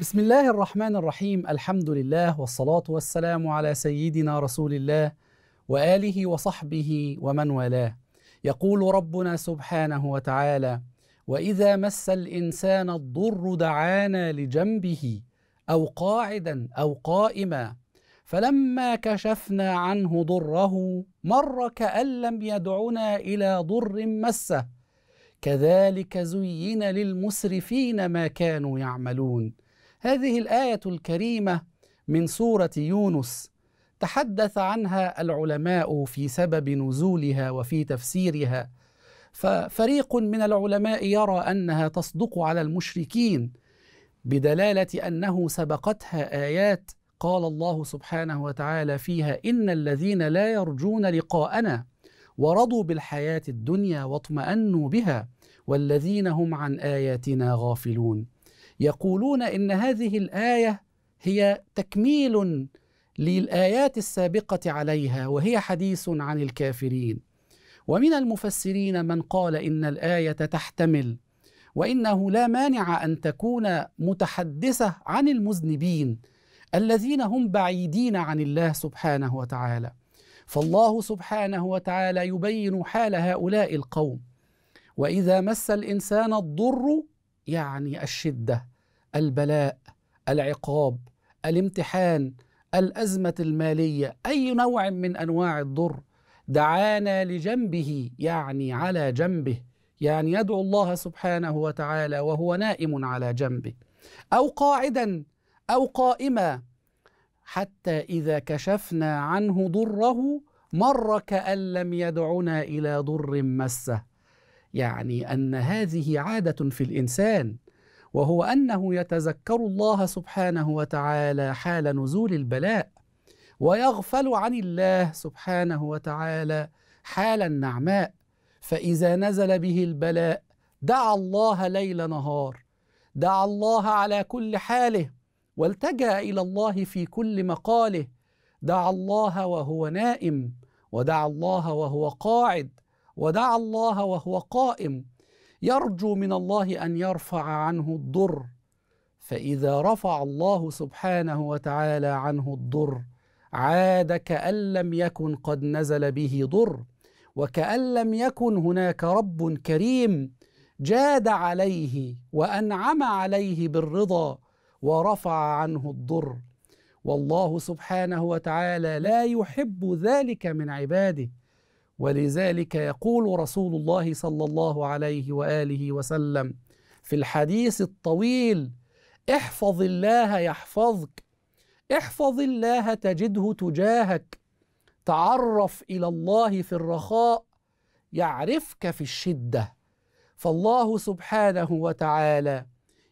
بسم الله الرحمن الرحيم الحمد لله والصلاة والسلام على سيدنا رسول الله وآله وصحبه ومن والاه يقول ربنا سبحانه وتعالى وإذا مس الإنسان الضر دعانا لجنبه أو قاعدا أو قائما فلما كشفنا عنه ضره مر كأن لم يدعنا إلى ضر مسه كذلك زين للمسرفين ما كانوا يعملون هذه الآية الكريمة من سورة يونس تحدث عنها العلماء في سبب نزولها وفي تفسيرها ففريق من العلماء يرى أنها تصدق على المشركين بدلالة أنه سبقتها آيات قال الله سبحانه وتعالى فيها إن الذين لا يرجون لقاءنا ورضوا بالحياة الدنيا واطمأنوا بها والذين هم عن آياتنا غافلون يقولون ان هذه الايه هي تكميل للايات السابقه عليها وهي حديث عن الكافرين ومن المفسرين من قال ان الايه تحتمل وانه لا مانع ان تكون متحدثه عن المذنبين الذين هم بعيدين عن الله سبحانه وتعالى فالله سبحانه وتعالى يبين حال هؤلاء القوم واذا مس الانسان الضر يعني الشده البلاء العقاب الامتحان الازمه الماليه اي نوع من انواع الضر دعانا لجنبه يعني على جنبه يعني يدعو الله سبحانه وتعالى وهو نائم على جنبه او قاعدا او قائما حتى اذا كشفنا عنه ضره مر كان لم يدعنا الى ضر مسه يعني ان هذه عاده في الانسان وهو انه يتذكر الله سبحانه وتعالى حال نزول البلاء ويغفل عن الله سبحانه وتعالى حال النعماء فاذا نزل به البلاء دعا الله ليل نهار دعا الله على كل حاله والتجا الى الله في كل مقاله دعا الله وهو نائم ودعا الله وهو قاعد ودعا الله وهو قائم يرجو من الله ان يرفع عنه الضر فاذا رفع الله سبحانه وتعالى عنه الضر عاد كان لم يكن قد نزل به ضر وكان لم يكن هناك رب كريم جاد عليه وانعم عليه بالرضا ورفع عنه الضر والله سبحانه وتعالى لا يحب ذلك من عباده ولذلك يقول رسول الله صلى الله عليه واله وسلم في الحديث الطويل احفظ الله يحفظك احفظ الله تجده تجاهك تعرف الى الله في الرخاء يعرفك في الشده فالله سبحانه وتعالى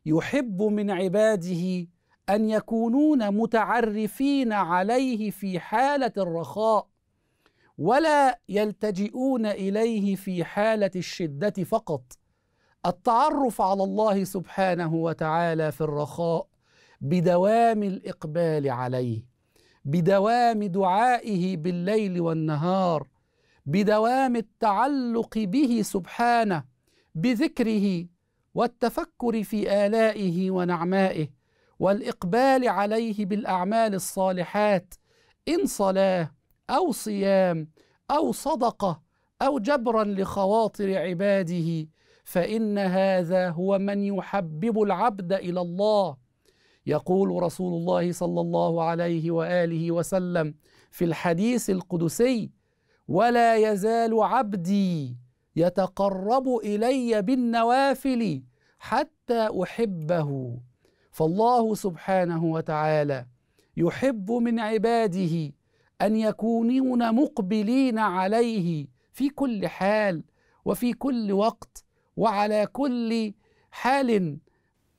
يحب من عباده ان يكونون متعرفين عليه في حاله الرخاء ولا يلتجئون اليه في حاله الشده فقط التعرف على الله سبحانه وتعالى في الرخاء بدوام الاقبال عليه بدوام دعائه بالليل والنهار بدوام التعلق به سبحانه بذكره والتفكر في الائه ونعمائه والاقبال عليه بالاعمال الصالحات ان صلاه او صيام او صدقه او جبرا لخواطر عباده فان هذا هو من يحبب العبد الى الله يقول رسول الله صلى الله عليه واله وسلم في الحديث القدسي ولا يزال عبدي يتقرب الي بالنوافل حتى احبه فالله سبحانه وتعالى يحب من عباده ان يكونون مقبلين عليه في كل حال وفي كل وقت وعلى كل حال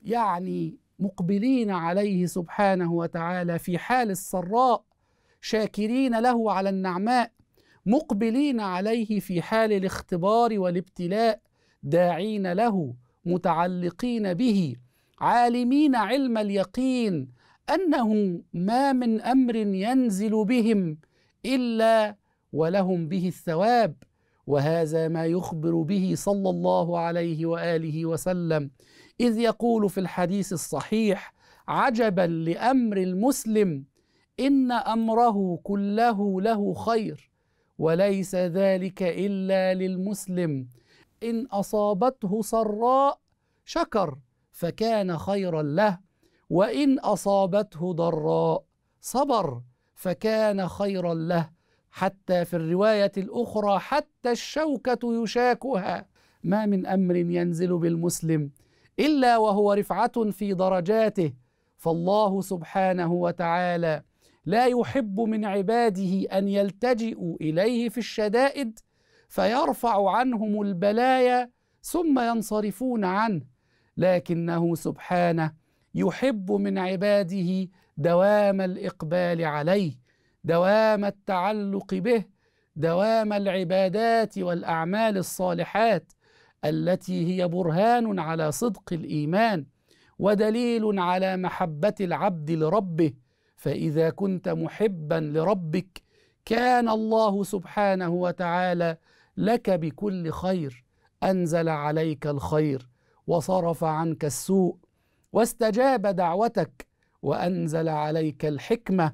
يعني مقبلين عليه سبحانه وتعالى في حال السراء شاكرين له على النعماء مقبلين عليه في حال الاختبار والابتلاء داعين له متعلقين به عالمين علم اليقين انه ما من امر ينزل بهم الا ولهم به الثواب وهذا ما يخبر به صلى الله عليه واله وسلم اذ يقول في الحديث الصحيح عجبا لامر المسلم ان امره كله له خير وليس ذلك الا للمسلم ان اصابته سراء شكر فكان خيرا له وان اصابته ضراء صبر فكان خيرا له حتى في الروايه الاخرى حتى الشوكه يشاكها ما من امر ينزل بالمسلم الا وهو رفعه في درجاته فالله سبحانه وتعالى لا يحب من عباده ان يلتجئوا اليه في الشدائد فيرفع عنهم البلايا ثم ينصرفون عنه لكنه سبحانه يحب من عباده دوام الاقبال عليه دوام التعلق به دوام العبادات والاعمال الصالحات التي هي برهان على صدق الايمان ودليل على محبه العبد لربه فاذا كنت محبا لربك كان الله سبحانه وتعالى لك بكل خير انزل عليك الخير وصرف عنك السوء واستجاب دعوتك وانزل عليك الحكمه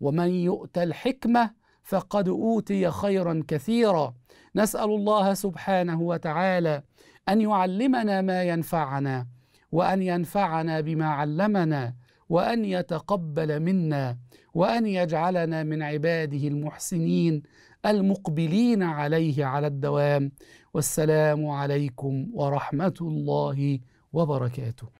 ومن يؤت الحكمه فقد اوتي خيرا كثيرا نسال الله سبحانه وتعالى ان يعلمنا ما ينفعنا وان ينفعنا بما علمنا وان يتقبل منا وان يجعلنا من عباده المحسنين المقبلين عليه على الدوام والسلام عليكم ورحمه الله وبركاته